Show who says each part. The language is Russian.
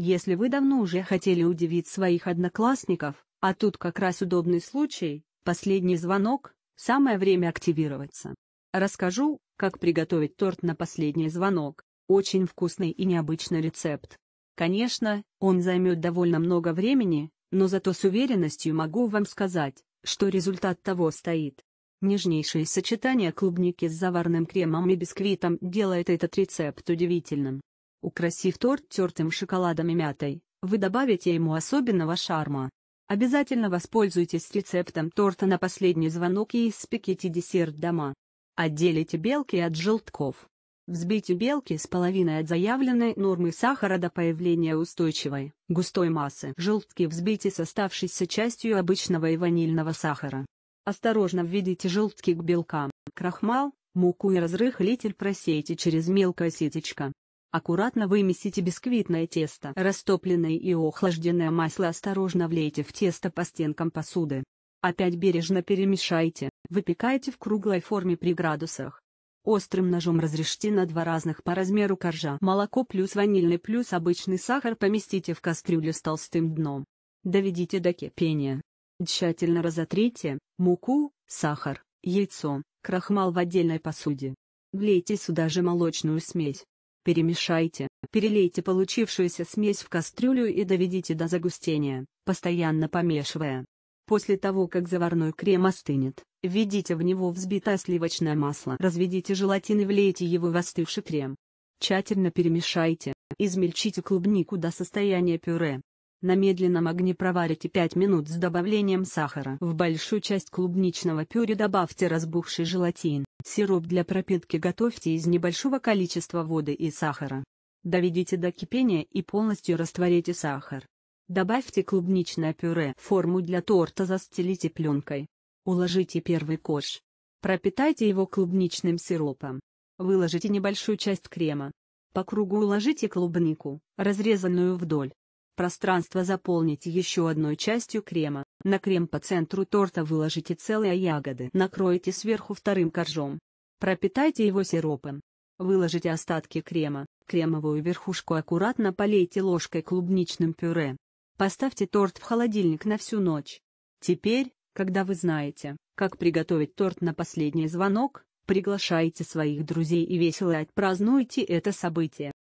Speaker 1: Если вы давно уже хотели удивить своих одноклассников, а тут как раз удобный случай, последний звонок, самое время активироваться. Расскажу, как приготовить торт на последний звонок. Очень вкусный и необычный рецепт. Конечно, он займет довольно много времени, но зато с уверенностью могу вам сказать, что результат того стоит. Нежнейшее сочетание клубники с заварным кремом и бисквитом делает этот рецепт удивительным. Украсив торт тертым шоколадом и мятой, вы добавите ему особенного шарма. Обязательно воспользуйтесь рецептом торта на последний звонок и испеките десерт дома. Отделите белки от желтков. Взбейте белки с половиной от заявленной нормы сахара до появления устойчивой, густой массы. Желтки взбейте с оставшейся частью обычного и ванильного сахара. Осторожно введите желтки к белкам, крахмал, муку и разрыхлитель просейте через мелкое ситечко. Аккуратно вымесите бисквитное тесто. Растопленное и охлажденное масло осторожно влейте в тесто по стенкам посуды. Опять бережно перемешайте, выпекайте в круглой форме при градусах. Острым ножом разрежьте на два разных по размеру коржа. Молоко плюс ванильный плюс обычный сахар поместите в кастрюлю с толстым дном. Доведите до кипения. Тщательно разотрите муку, сахар, яйцо, крахмал в отдельной посуде. Влейте сюда же молочную смесь. Перемешайте, перелейте получившуюся смесь в кастрюлю и доведите до загустения, постоянно помешивая. После того, как заварной крем остынет, введите в него взбитое сливочное масло. Разведите желатин и влейте его в остывший крем. Тщательно перемешайте, измельчите клубнику до состояния пюре. На медленном огне проварите 5 минут с добавлением сахара. В большую часть клубничного пюре добавьте разбухший желатин. Сироп для пропитки готовьте из небольшого количества воды и сахара. Доведите до кипения и полностью растворите сахар. Добавьте клубничное пюре. Форму для торта застелите пленкой. Уложите первый корж. Пропитайте его клубничным сиропом. Выложите небольшую часть крема. По кругу уложите клубнику, разрезанную вдоль. Пространство заполните еще одной частью крема. На крем по центру торта выложите целые ягоды. Накройте сверху вторым коржом. Пропитайте его сиропом. Выложите остатки крема, кремовую верхушку аккуратно полейте ложкой клубничным пюре. Поставьте торт в холодильник на всю ночь. Теперь, когда вы знаете, как приготовить торт на последний звонок, приглашайте своих друзей и весело отпразднуйте это событие.